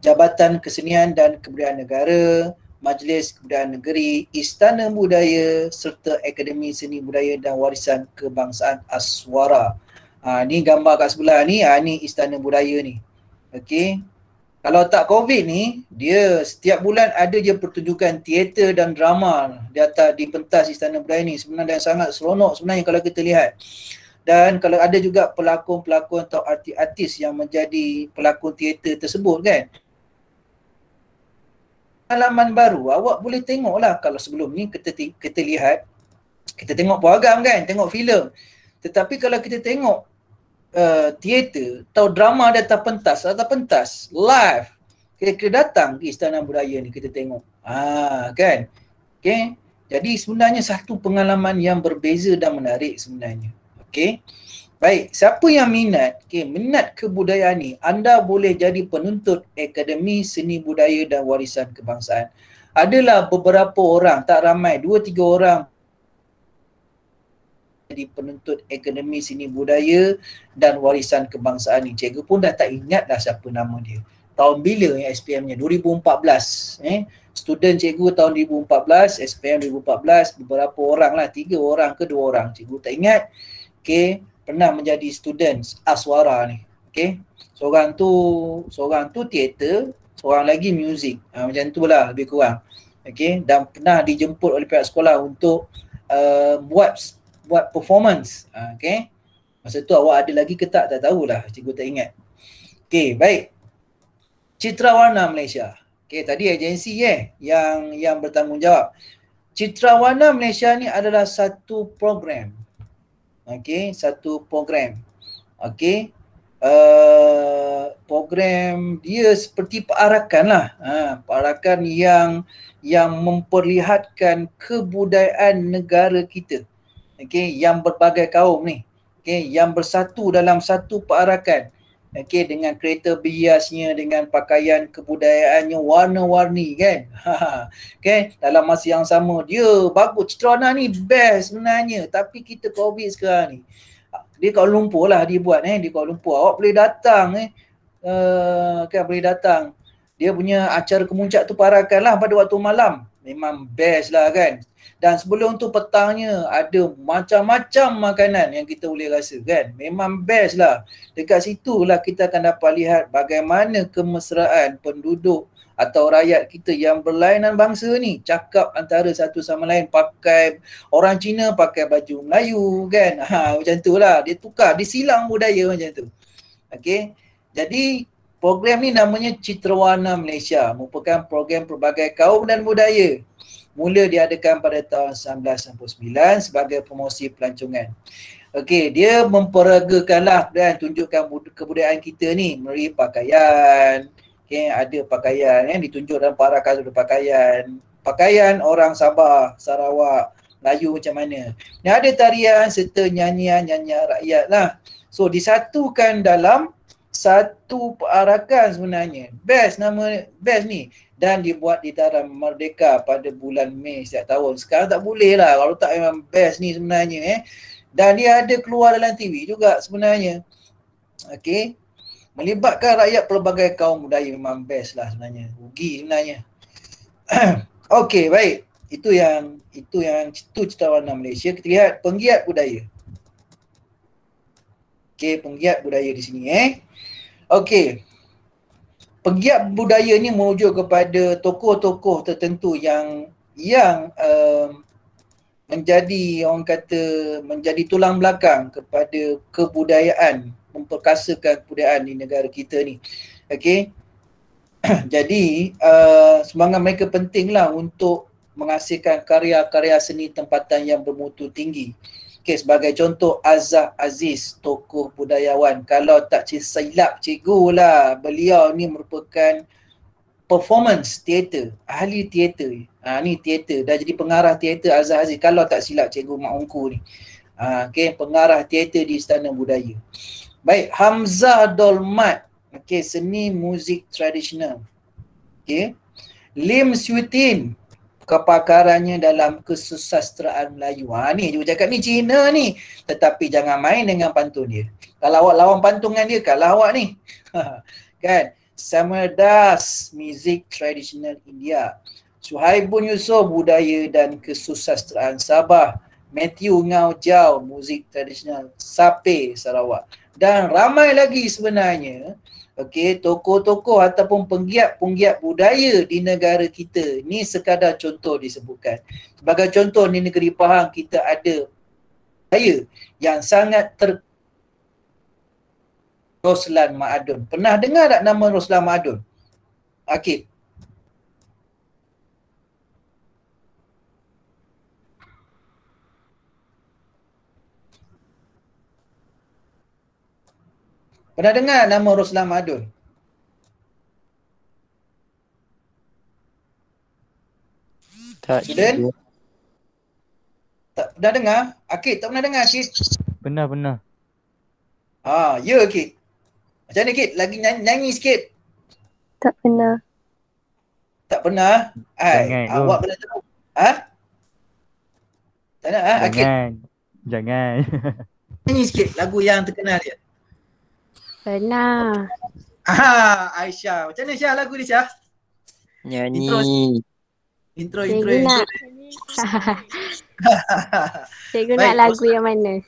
Jabatan Kesenian dan Kebudayaan Negara, Majlis Kebudayaan Negeri, Istana Budaya serta Akademi Seni Budaya dan Warisan Kebangsaan Aswara. Ha, ni gambar kat sebelah ni, ha, ni Istana Budaya ni. Okay. Kalau tak COVID ni, dia setiap bulan ada je pertunjukan teater dan drama di atas di pentas Istana Budaya ni. Sebenarnya sangat seronok sebenarnya kalau kita lihat. Dan kalau ada juga pelakon-pelakon atau artis-artis yang menjadi pelakon teater tersebut kan pengalaman baru awak boleh tengok lah kalau sebelum ni kita kita lihat kita tengok program kan tengok filem tetapi kalau kita tengok uh, teater atau drama di atas pentas atas pentas live kita, kita datang ke istana budaya ni kita tengok ah kan okay. jadi sebenarnya satu pengalaman yang berbeza dan menarik sebenarnya okay. Baik, siapa yang minat, okay, minat kebudayaan ni, anda boleh jadi penuntut Akademi Seni Budaya dan Warisan Kebangsaan. Adalah beberapa orang, tak ramai, dua tiga orang jadi penuntut Akademi Seni Budaya dan Warisan Kebangsaan ni. Cikgu pun dah tak ingat dah siapa nama dia. Tahun bila yang SPM-nya? 2014. Eh? Student cikgu tahun 2014, SPM 2014, beberapa orang lah, tiga orang ke dua orang. Cikgu tak ingat. Okay, pernah menjadi student Aswara ni. Okay. Seorang tu, seorang tu teater, seorang lagi music. Ha, macam tu lah lebih kurang. Okay. Dan pernah dijemput oleh pihak sekolah untuk uh, buat buat performance. Ha, okay. Masa tu awak ada lagi ke tak? Tak tahulah. Cikgu tak ingat. Okay. Baik. Citra Warna Malaysia. Okay. Tadi agensi ye yeah, yang yang bertanggungjawab. Citra Warna Malaysia ni adalah satu program okey satu program okey uh, program dia seperti perarakan lah ha, perarakan yang yang memperlihatkan kebudayaan negara kita okey yang berbagai kaum ni okey yang bersatu dalam satu perarakan Okay dengan kereta biasnya dengan pakaian kebudayaannya warna-warni kan Okay dalam masa yang sama dia bagus citrona ni best sebenarnya tapi kita covid sekarang ni dia kat Lumpur lah dia buat eh dia kat Lumpur awak boleh datang eh uh, kan boleh datang dia punya acara kemuncak tu parakan lah pada waktu malam memang best lah kan dan sebelum tu petangnya ada macam-macam makanan yang kita boleh rasa kan memang best lah dekat situ lah kita akan dapat lihat bagaimana kemesraan penduduk atau rakyat kita yang berlainan bangsa ni cakap antara satu sama lain pakai orang Cina pakai baju Melayu kan ha, macam tu lah dia tukar dia silang budaya macam tu okay jadi program ni namanya Citrawana Malaysia merupakan program pelbagai kaum dan budaya mula diadakan pada tahun 1999 sebagai promosi pelancongan. Okey, dia memperagakanlah dan tunjukkan kebudayaan kita ni melalui pakaian. Okey, ada pakaian yang eh, ditunjuk dalam para kasut pakaian. Pakaian orang Sabah, Sarawak, Melayu macam mana. Ni ada tarian serta nyanyian-nyanyian rakyat lah. So disatukan dalam satu perarakan sebenarnya. Best nama, best ni dan dibuat di Taram Merdeka pada bulan Mei setiap tahun. Sekarang tak boleh lah kalau tak memang best ni sebenarnya eh. Dan dia ada keluar dalam TV juga sebenarnya. Okey. Melibatkan rakyat pelbagai kaum budaya memang best lah sebenarnya. Rugi sebenarnya. Okey, baik. Itu yang itu yang itu cerita warna Malaysia. Kita lihat penggiat budaya. Okey, penggiat budaya di sini eh. Okey, pegiat budaya ni merujuk kepada tokoh-tokoh tertentu yang yang um, menjadi orang kata menjadi tulang belakang kepada kebudayaan memperkasakan kebudayaan di negara kita ni. Okey. Jadi uh, semangat mereka pentinglah untuk menghasilkan karya-karya seni tempatan yang bermutu tinggi. Okay, sebagai contoh Azah Aziz, tokoh budayawan. Kalau tak silap cikgu lah, beliau ni merupakan performance teater, ahli teater. Ha, ni teater, dah jadi pengarah teater Azah Aziz. Kalau tak silap cikgu Makungku ni. Ha, okay, pengarah teater di Istana Budaya. Baik, Hamzah Dolmat. Okay, seni muzik tradisional. Okay. Lim Syutin, kepakarannya dalam kesusasteraan Melayu. Ha ni dia cakap ni Cina ni. Tetapi jangan main dengan pantun dia. Kalau awak lawan pantungan dia, kalau awak ni. kan? Samuel Das, Music Traditional India. Suhaibun Yusof, Budaya dan Kesusasteraan Sabah. Matthew Ngau Jau, Music Traditional Sape, Sarawak. Dan ramai lagi sebenarnya okey tokoh-tokoh ataupun penggiat-penggiat budaya di negara kita ni sekadar contoh disebutkan sebagai contoh di negeri Pahang kita ada budaya yang sangat ter Roslan Maadun pernah dengar tak nama Roslan Maadun okey Pernah dengar nama Ruslan Madun? Tak. Dan Tak pernah dengar? Akid tak pernah dengar Akid? Pernah, pernah. Ha, ah, ya yeah, Akid. Macam mana Akid? Lagi nyanyi, nyanyi sikit. Tak pernah. Tak pernah? Hai, awak pernah tahu? Ha? Tak nak ha? Jangan. Jangan. nyanyi sikit lagu yang terkenal dia. Pernah. Ah, Aisyah. Macam mana Aisyah lagu ni Aisyah? Nyanyi. Intro, intro, intro. intro. Cikgu nak lagu yang mana?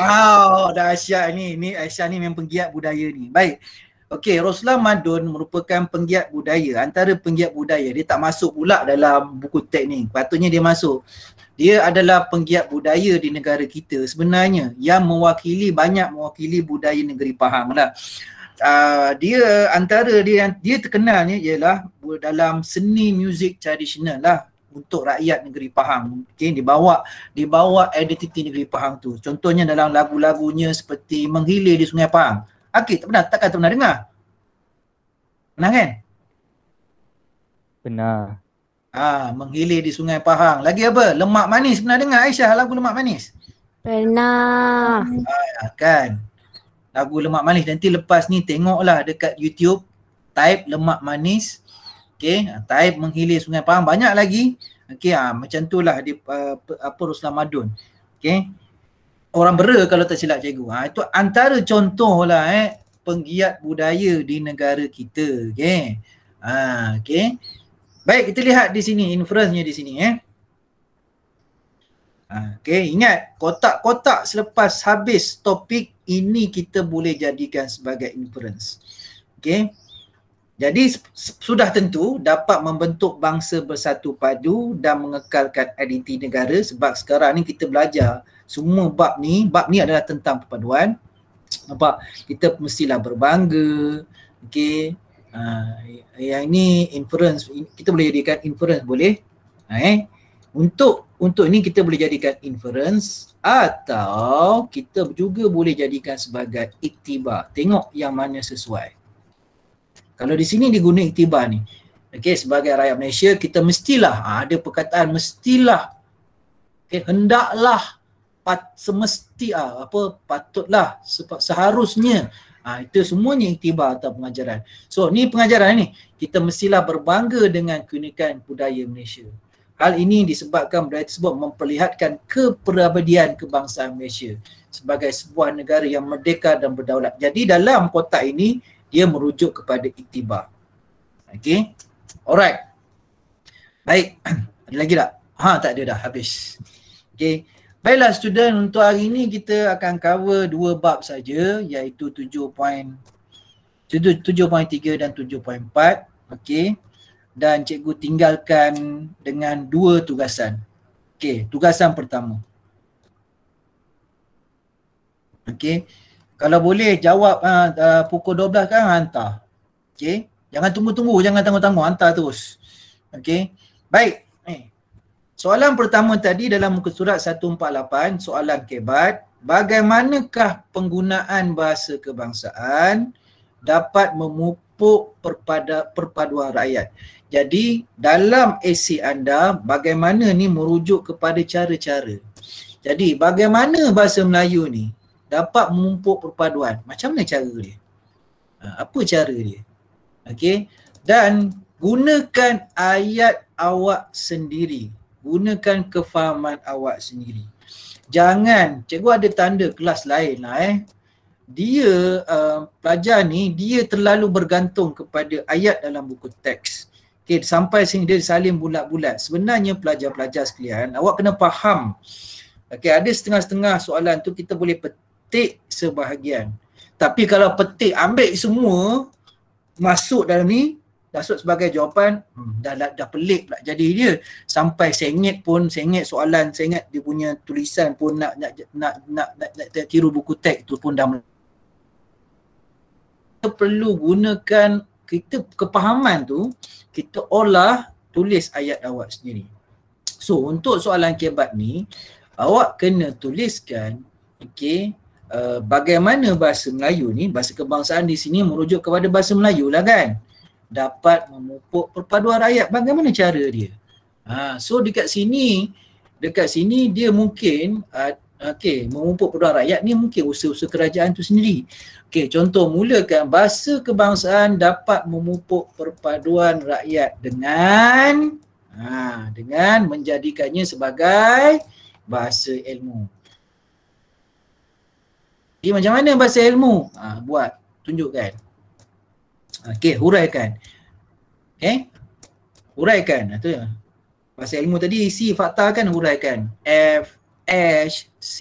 wow, dah Aisyah ni. Ni Aisyah ni memang penggiat budaya ni. Baik. Okey, Roslan Madun merupakan penggiat budaya. Antara penggiat budaya, dia tak masuk pula dalam buku teknik. Patutnya dia masuk dia adalah penggiat budaya di negara kita sebenarnya yang mewakili banyak mewakili budaya negeri Pahang lah. Uh, dia antara dia yang dia terkenal ni ialah dalam seni muzik tradisional lah untuk rakyat negeri Pahang. Okay, dibawa dibawa identiti negeri Pahang tu. Contohnya dalam lagu-lagunya seperti Menghilir di Sungai Pahang. Okey, tak pernah takkan tak pernah dengar. Pernah kan? Pernah. Ha, menghilir di Sungai Pahang. Lagi apa? Lemak manis. Pernah dengar Aisyah lagu lemak manis? Pernah. Ha, kan? Lagu lemak manis. Nanti lepas ni tengoklah dekat YouTube. Type lemak manis. Okay. Ha, type menghilir Sungai Pahang. Banyak lagi. Okay. Ha, macam tu lah di uh, apa Ruslan Madun. Okay. Orang bera kalau tak silap cikgu. Ha, itu antara contoh lah eh. Penggiat budaya di negara kita. Okay. Ha, okay. Baik kita lihat di sini inference di sini eh. Ah, okay ingat kotak-kotak selepas habis topik ini kita boleh jadikan sebagai inference. Okay. Jadi sudah tentu dapat membentuk bangsa bersatu padu dan mengekalkan identiti negara sebab sekarang ni kita belajar semua bab ni, bab ni adalah tentang perpaduan. Nampak? Kita mestilah berbangga, okay, Ah, yang ini inference kita boleh jadikan inference boleh ah, eh untuk untuk ini kita boleh jadikan inference atau kita juga boleh jadikan sebagai iktibar tengok yang mana sesuai kalau di sini digunakan iktibar ni okey sebagai rakyat Malaysia kita mestilah ah, ada perkataan mestilah okay, hendaklah pat, semesti uh, apa patutlah seharusnya uh, itu semuanya iktibar atau pengajaran so ni pengajaran ni kita mestilah berbangga dengan keunikan budaya Malaysia hal ini disebabkan budaya tersebut memperlihatkan keperabadian kebangsaan Malaysia sebagai sebuah negara yang merdeka dan berdaulat jadi dalam kotak ini dia merujuk kepada iktibar Okay, alright baik ada lagi tak? Ha tak ada dah habis Okay. Baiklah student, untuk hari ini kita akan cover dua bab saja iaitu 7.3 dan 7.4. Okey. Dan cikgu tinggalkan dengan dua tugasan. Okey, tugasan pertama. Okey. Kalau boleh jawab uh, uh, pukul 12 kan hantar. Okey. Jangan tunggu-tunggu, jangan tangguh-tangguh, hantar terus. Okey. Baik. Soalan pertama tadi dalam muka surat 148, soalan kebat, bagaimanakah penggunaan bahasa kebangsaan dapat memupuk perpada, perpaduan rakyat? Jadi dalam esei anda bagaimana ni merujuk kepada cara-cara. Jadi bagaimana bahasa Melayu ni dapat memupuk perpaduan? Macam mana cara dia? Ha, apa cara dia? Okey. Dan gunakan ayat awak sendiri gunakan kefahaman awak sendiri. Jangan, cikgu ada tanda kelas lain lah eh. Dia, uh, pelajar ni, dia terlalu bergantung kepada ayat dalam buku teks. Okay, sampai sini dia saling bulat-bulat. Sebenarnya pelajar-pelajar sekalian, awak kena faham. Okay, ada setengah-setengah soalan tu kita boleh petik sebahagian. Tapi kalau petik, ambil semua, masuk dalam ni, Maksud sebagai jawapan hmm. dah, dah, dah pelik pula jadi dia sampai sengit pun sengit soalan sengit dia punya tulisan pun nak nak nak nak, nak, nak, nak tiru buku teks tu pun dah mel- kita perlu gunakan kita kepahaman tu kita olah tulis ayat awak sendiri so untuk soalan kebat ni awak kena tuliskan okay uh, eh, bagaimana bahasa Melayu ni bahasa kebangsaan di sini merujuk kepada bahasa Melayu lah kan dapat memupuk perpaduan rakyat bagaimana cara dia ha, so dekat sini dekat sini dia mungkin uh, okey memupuk perpaduan rakyat ni mungkin usaha-usaha kerajaan tu sendiri okey contoh mulakan bahasa kebangsaan dapat memupuk perpaduan rakyat dengan ha, dengan menjadikannya sebagai bahasa ilmu jadi macam mana bahasa ilmu ha, buat tunjukkan Ah, Okey, huraikan. Okey. Eh? Huraikan. Itu ya. Pasal ilmu tadi isi fakta kan huraikan. F H C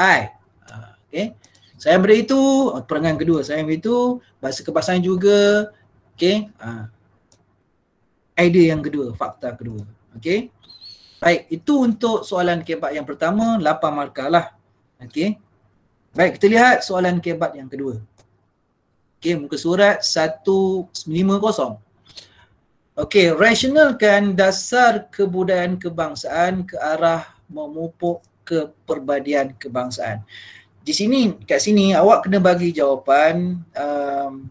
I. Ah, Okey. Saya beri itu oh, perenggan kedua saya beri itu bahasa kebasan juga. Okey. Uh, ah. idea yang kedua, fakta kedua. Okey. Baik, itu untuk soalan kebab yang pertama, 8 markah lah. Okey. Baik, kita lihat soalan kebab yang kedua. Okey, muka surat 150. Okey, rasionalkan dasar kebudayaan kebangsaan ke arah memupuk keperbadian kebangsaan. Di sini, kat sini awak kena bagi jawapan um,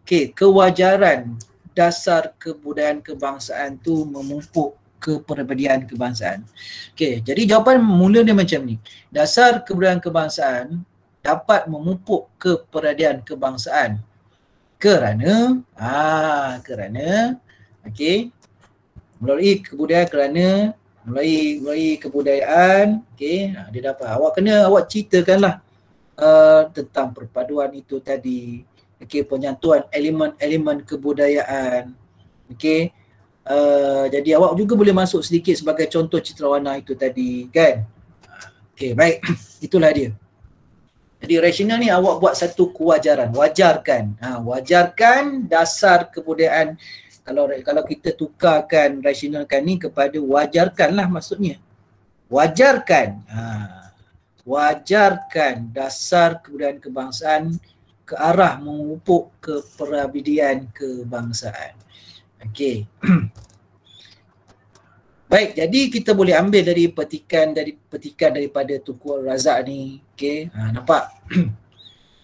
okay, kewajaran dasar kebudayaan kebangsaan tu memupuk keperbadian kebangsaan. Okey, jadi jawapan mula dia macam ni. Dasar kebudayaan kebangsaan dapat memupuk keperadian kebangsaan kerana ah kerana okey melalui kebudayaan kerana melalui, melalui kebudayaan okey ha, dia dapat awak kena awak ceritakanlah uh, tentang perpaduan itu tadi okey penyatuan elemen-elemen kebudayaan okey Uh, jadi awak juga boleh masuk sedikit sebagai contoh citrawana itu tadi kan ha, Okay, baik itulah dia jadi rasional ni awak buat satu kewajaran, wajarkan. Ha, wajarkan dasar kebudayaan kalau kalau kita tukarkan rasionalkan ni kepada wajarkanlah maksudnya. Wajarkan. Ha, wajarkan dasar kebudayaan kebangsaan ke arah mengupuk keperabidian kebangsaan. Okey. Baik, jadi kita boleh ambil dari petikan dari petikan daripada Tunku Razak ni, okey. Ha nampak.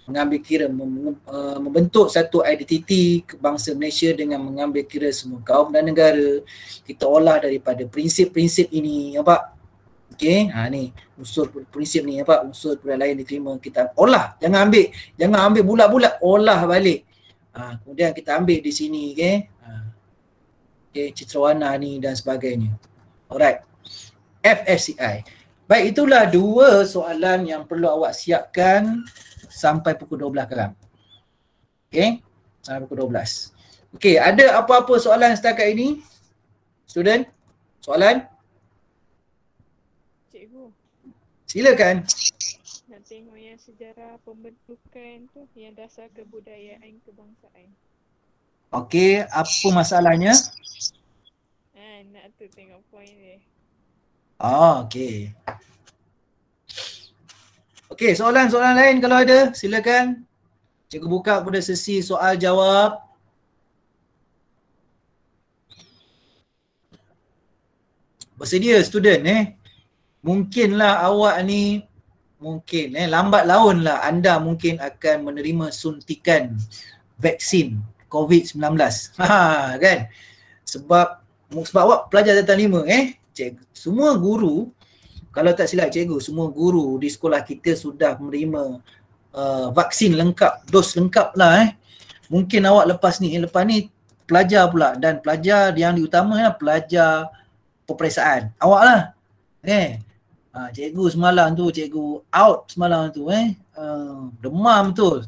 mengambil kira mem, uh, membentuk satu identiti bangsa Malaysia dengan mengambil kira semua kaum dan negara kita olah daripada prinsip-prinsip ini apa okey ha ni unsur prinsip ni apa unsur budaya lain diterima kita olah jangan ambil jangan ambil bulat-bulat olah balik ha, kemudian kita ambil di sini okey Okay, ha. okey citrawana ni dan sebagainya Alright. FSCI. Baik, itulah dua soalan yang perlu awak siapkan sampai pukul 12 kelam. Okay? Sampai pukul 12. Okay, ada apa-apa soalan setakat ini? Student? Soalan? Cikgu. Silakan. Nak tengok yang sejarah pembentukan tu yang dasar kebudayaan kebangsaan. Okey, apa masalahnya? Kan, nak tu tengok point ni. Ah, Okay, Okey, soalan-soalan lain kalau ada, silakan. Cikgu buka pada sesi soal jawab. Bersedia student eh. Mungkinlah awak ni mungkin eh lambat laun lah anda mungkin akan menerima suntikan vaksin COVID-19. Ha, kan? Sebab sebab awak pelajar datang lima eh cikgu, semua guru kalau tak silap cikgu semua guru di sekolah kita sudah menerima uh, vaksin lengkap dos lengkap lah eh mungkin awak lepas ni lepas ni pelajar pula dan pelajar yang diutama ya, pelajar peperiksaan awak lah eh ha, cikgu semalam tu cikgu out semalam tu eh uh, demam tu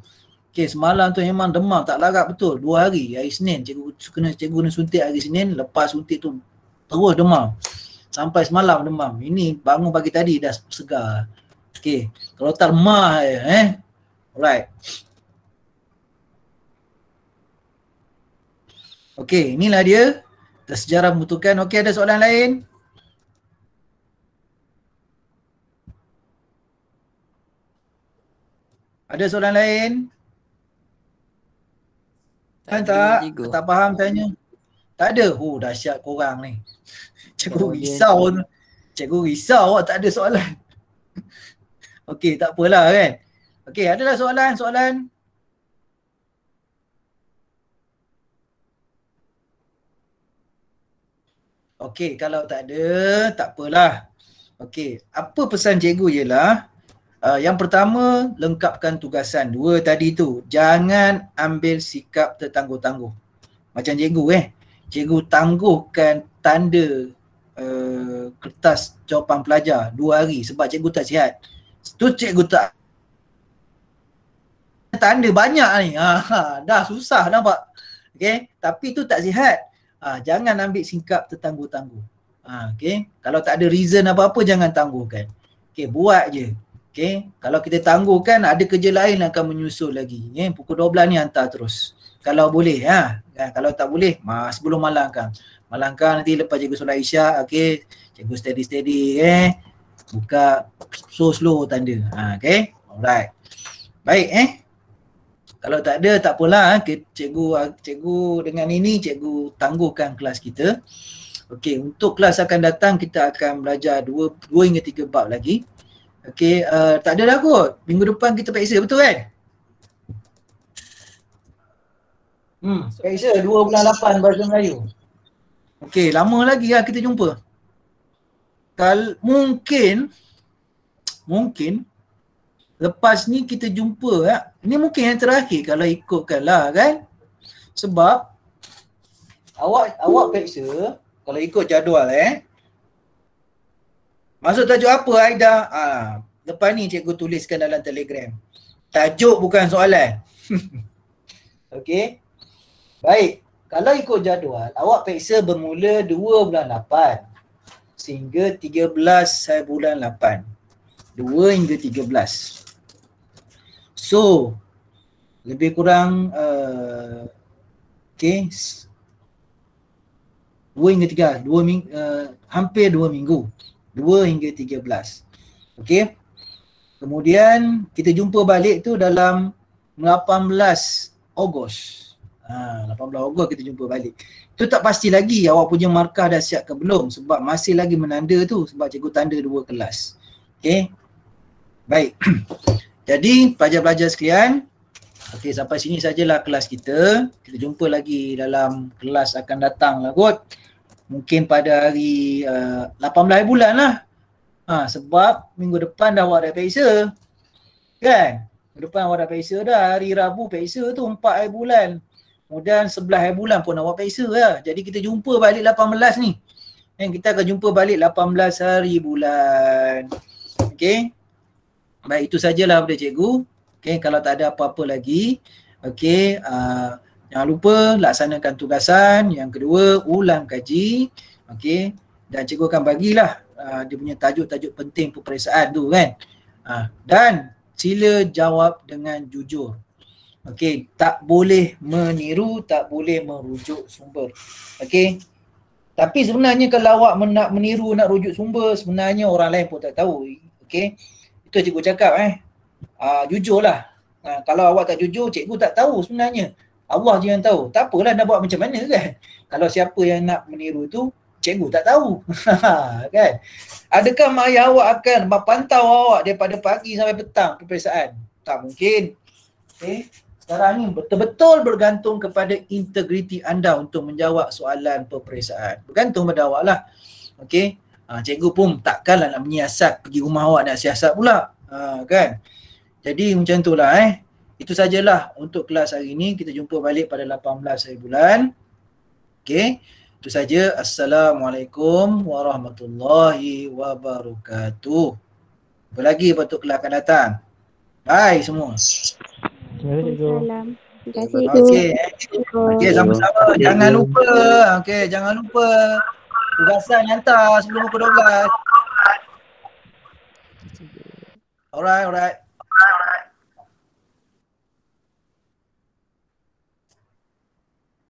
Okey, semalam tu memang demam tak larat betul. Dua hari, hari Senin. Cikgu kena, cikgu kena suntik hari Senin. Lepas suntik tu, terus demam. Sampai semalam demam. Ini bangun pagi tadi dah segar. Okey, kalau tak lemah eh. eh. Alright. Okey, inilah dia. Dah sejarah membutuhkan. Okey, ada soalan lain? Ada soalan lain? Tak kan tak? Tiga. Tak faham tanya. Tak ada. Oh dahsyat korang ni. Cikgu oh, risau. Yeah. Cikgu risau awak tak ada soalan. Okey, tak apalah kan. Okey, ada lah soalan, soalan. Okey, kalau tak ada, tak apalah. Okey, apa pesan cikgu ialah Uh, yang pertama, lengkapkan tugasan. Dua tadi tu, jangan ambil sikap tertangguh-tangguh. Macam cikgu eh. Cikgu tangguhkan tanda uh, kertas jawapan pelajar dua hari sebab cikgu tak sihat. Tu cikgu tak tanda banyak ni. Ha, ha, dah susah nampak. Okay. Tapi tu tak sihat. Ha, jangan ambil sikap tertangguh-tangguh. Ha, ah, okay. Kalau tak ada reason apa-apa, jangan tangguhkan. Okay, buat je. Okay. Kalau kita tangguhkan ada kerja lain akan menyusul lagi. Yeah. Pukul 12 ni hantar terus. Kalau boleh. Ya. Ha. Eh, kalau tak boleh, mas, sebelum malangkan. Malangkan nanti lepas cikgu solat isyak, okay. cikgu steady-steady. Eh. Buka slow-slow tanda. Ha, okay. Alright. Baik eh. Kalau tak ada tak apalah eh? cikgu ah, cikgu dengan ini cikgu tangguhkan kelas kita. Okay, untuk kelas akan datang kita akan belajar dua dua hingga tiga bab lagi. Okay, uh, eh, tak ada dah kot. Minggu depan kita peksa, betul kan? Hmm, peksa 2 bulan 8 Bahasa Melayu. Okay, lama lagi lah kita jumpa. Kal mungkin, mungkin lepas ni kita jumpa lah. Ya. Ni mungkin yang terakhir kalau ikutkan lah kan. Sebab awak awak peksa kalau ikut jadual eh. Masuk tajuk apa Aida? Ha, ah, depan ni cikgu tuliskan dalam telegram. Tajuk bukan soalan. Okey. Baik. Kalau ikut jadual, awak periksa bermula 2 bulan 8 sehingga 13 bulan 8. 2 hingga 13. So, lebih kurang uh, eh, okay. 2 hingga 3, 2 ming, uh, hampir 2 minggu. 2 hingga 13. Okey. Kemudian kita jumpa balik tu dalam 18 Ogos. Ha, 18 Ogos kita jumpa balik. Tu tak pasti lagi awak punya markah dah siap ke belum sebab masih lagi menanda tu sebab cikgu tanda dua kelas. Okey. Baik. Jadi pelajar-pelajar sekalian, okey sampai sini sajalah kelas kita. Kita jumpa lagi dalam kelas akan datang lah kot mungkin pada hari uh, 18 bulan lah ha, sebab minggu depan dah awak dah periksa kan minggu depan awak dah periksa dah hari Rabu periksa tu 4 hari bulan kemudian 11 hari bulan pun awak periksa lah jadi kita jumpa balik 18 ni kan kita akan jumpa balik 18 hari bulan Okay baik itu sajalah pada cikgu Okay kalau tak ada apa-apa lagi Okay uh, Jangan lupa laksanakan tugasan. Yang kedua, ulang kaji. Okey. Dan cikgu akan bagilah uh, dia punya tajuk-tajuk penting peperiksaan tu kan. Uh, dan sila jawab dengan jujur. Okey, tak boleh meniru, tak boleh merujuk sumber. Okey. Tapi sebenarnya kalau awak nak meniru, nak rujuk sumber, sebenarnya orang lain pun tak tahu. Okey. Itu cikgu cakap eh. Uh, jujurlah. Uh, kalau awak tak jujur, cikgu tak tahu sebenarnya. Allah je yang tahu. Tak apalah nak buat macam mana kan. Kalau siapa yang nak meniru tu, cikgu tak tahu. kan? Adakah mak ayah awak akan pantau awak daripada pagi sampai petang peperiksaan? Tak mungkin. Okay. Eh, sekarang ni betul-betul bergantung kepada integriti anda untuk menjawab soalan peperiksaan. Bergantung pada awak lah. Okay. Ha, cikgu pun takkanlah nak menyiasat pergi rumah awak nak siasat pula. Ha, kan? Jadi macam tu lah eh. Itu sajalah untuk kelas hari ini. Kita jumpa balik pada 18 hari bulan. Okay. Itu saja. Assalamualaikum warahmatullahi wabarakatuh. Apa lagi untuk kelas akan datang? Hai semua. Assalamualaikum. Terima kasih. Okay, okay, Jangan lupa. Okey, jangan lupa. Tugasan hantar sebelum pukul 12. Alright, Alright, alright.